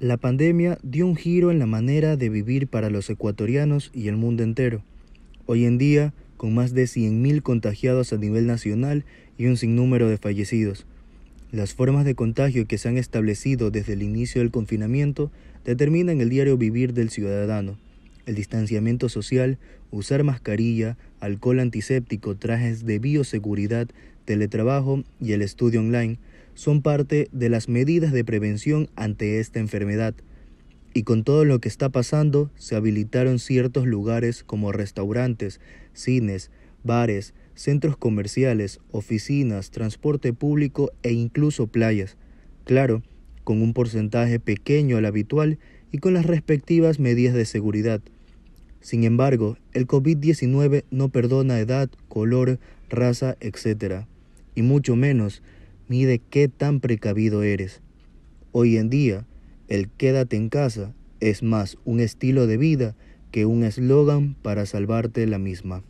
La pandemia dio un giro en la manera de vivir para los ecuatorianos y el mundo entero. Hoy en día, con más de 100.000 contagiados a nivel nacional y un sinnúmero de fallecidos, las formas de contagio que se han establecido desde el inicio del confinamiento determinan el diario vivir del ciudadano. El distanciamiento social, usar mascarilla, alcohol antiséptico, trajes de bioseguridad, teletrabajo y el estudio online son parte de las medidas de prevención ante esta enfermedad. Y con todo lo que está pasando, se habilitaron ciertos lugares como restaurantes, cines, bares, centros comerciales, oficinas, transporte público e incluso playas. Claro, con un porcentaje pequeño al habitual y con las respectivas medidas de seguridad. Sin embargo, el COVID-19 no perdona edad, color, raza, etc. Y mucho menos mide qué tan precavido eres. Hoy en día, el quédate en casa es más un estilo de vida que un eslogan para salvarte la misma.